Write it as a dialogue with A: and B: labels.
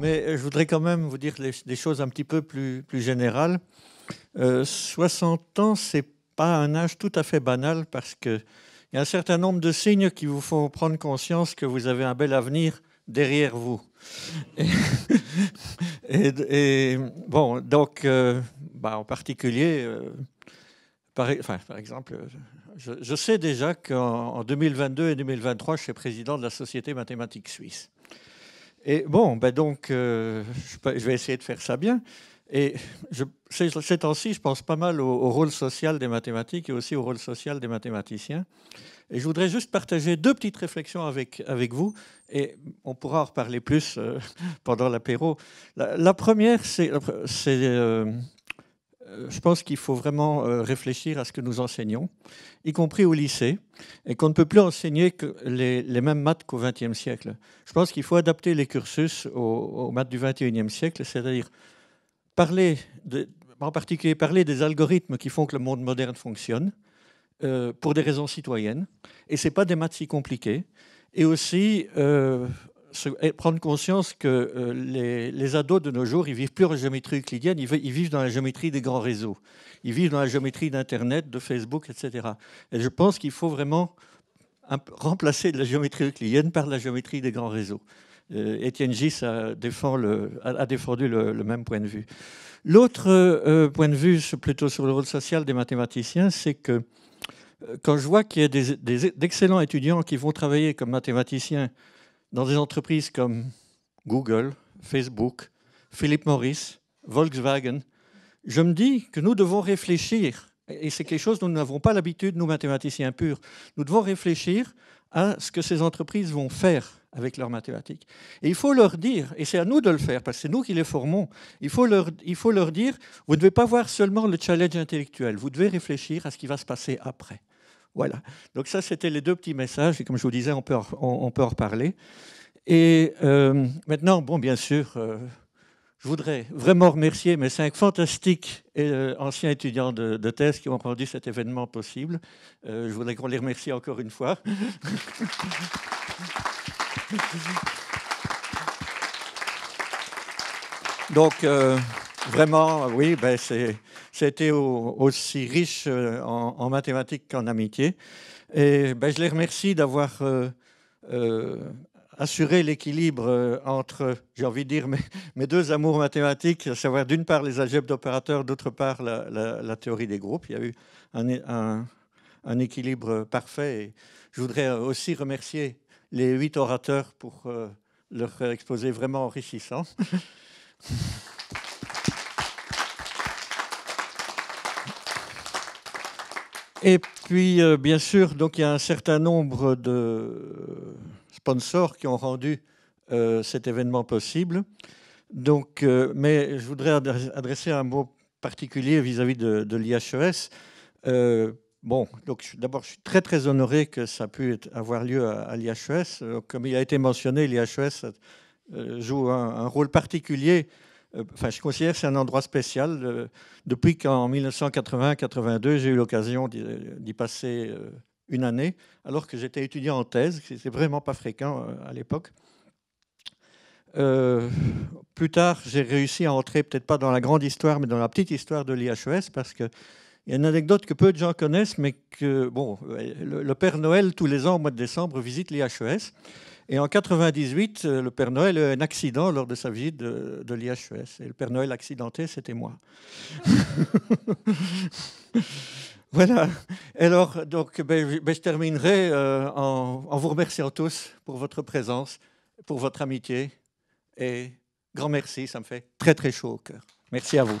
A: Mais euh, je voudrais quand même vous dire des choses un petit peu plus, plus générales. 60 euh, ans, c'est pas un âge tout à fait banal parce qu'il y a un certain nombre de signes qui vous font prendre conscience que vous avez un bel avenir derrière vous. Et, bon, donc, euh, bah, en particulier, par, exemple, je, je sais déjà qu'en 2022 et 2023, je suis président de la Société mathématique suisse. Et bon, ben donc, euh, je vais essayer de faire ça bien. Et je, ces, temps-ci, je pense pas mal au, rôle social des mathématiques et aussi au rôle social des mathématiciens. Et je voudrais juste partager deux petites réflexions avec, avec vous, et on pourra en reparler plus euh, pendant l'apéro. La, première, c'est euh, euh, je pense qu'il faut vraiment euh, réfléchir à ce que nous enseignons, y compris au lycée, et qu'on ne peut plus enseigner que les, mêmes maths qu'au XXe siècle. Je pense qu'il faut adapter les cursus aux, maths du XXIe siècle, c'est-à-dire parler, de, en particulier parler des algorithmes qui font que le monde moderne fonctionne, euh, pour des raisons citoyennes, et ce n'est pas des maths si compliquées, et aussi prendre conscience que euh, les, ados de nos jours, ils vivent plus en géométrie euclidienne, ils, vivent dans la géométrie des grands réseaux. Ils vivent dans la géométrie d'Internet, de Facebook, etc. Et je pense qu'il faut vraiment remplacer la géométrie euclidienne par la géométrie des grands réseaux. Euh, Étienne Gis a, défend le, a, défendu le, même point de vue. L'autre euh, point de vue, plutôt sur le rôle social des mathématiciens, c'est que quand je vois qu'il y a d'excellents étudiants qui vont travailler comme mathématiciens dans des entreprises comme Google, Facebook, Philip Morris, Volkswagen, je me dis que nous devons réfléchir, et c'est quelque chose dont nous n'avons pas l'habitude, nous mathématiciens purs, nous devons réfléchir à ce que ces entreprises vont faire avec leurs mathématiques. Et il faut leur dire, et c'est à nous de le faire, parce que c'est nous qui les formons, il faut, leur, il faut leur dire, vous ne devez pas voir seulement le challenge intellectuel, vous devez réfléchir à ce qui va se passer après. Voilà. Donc ça, c'était les deux petits messages. Et comme je vous disais, on peut, en, on, peut en reparler. Et euh, maintenant, bon, bien sûr, euh, je voudrais vraiment remercier mes cinq fantastiques euh, anciens étudiants de, thèse qui ont rendu cet événement possible. je voudrais qu'on les remercie encore une fois. Donc, vraiment, oui, ben c'est c'était aussi riche euh, en, mathématiques qu'en amitié. Et ben, je les remercie d'avoir euh, euh, assuré l'équilibre entre, j'ai envie de dire, mes, deux amours mathématiques, à savoir d'une part les algèbres d'opérateurs, d'autre part la, théorie des groupes. Il y a eu un, équilibre parfait. je voudrais aussi remercier les huit orateurs pour leur exposé vraiment enrichissant. Et puis, euh, bien sûr, donc il y a un certain nombre de sponsors qui ont rendu euh, cet événement possible. Donc, euh, mais je voudrais adresser un mot particulier vis-à-vis de, l'IHES. bon, donc d'abord, je suis très très honoré que ça a pu avoir lieu à, l'IHES. Comme il a été mentionné, l'IHES joue un, rôle particulier euh, enfin, je considère que c'est un endroit spécial. Euh, depuis qu'en 1980-82, j'ai eu l'occasion d'y euh, passer une année, alors que j'étais étudiant en thèse, ce n'était vraiment pas fréquent à l'époque. plus tard, j'ai réussi à entrer, peut-être pas dans la grande histoire, mais dans la petite histoire de l'IHES, parce qu'il y a une anecdote que peu de gens connaissent, mais que, bon, le, Père Noël, tous les ans, au mois de décembre, visite l'IHES. Et en 98, euh, le Père Noël a eu un accident lors de sa visite de, de l'IHES. Et le Père Noël accidenté, c'était moi. voilà. Alors, donc, ben, je ben, terminerai euh, en, en vous remerciant tous pour votre présence, pour votre amitié. Et grand merci, ça me fait très très chaud au cœur. Merci à vous.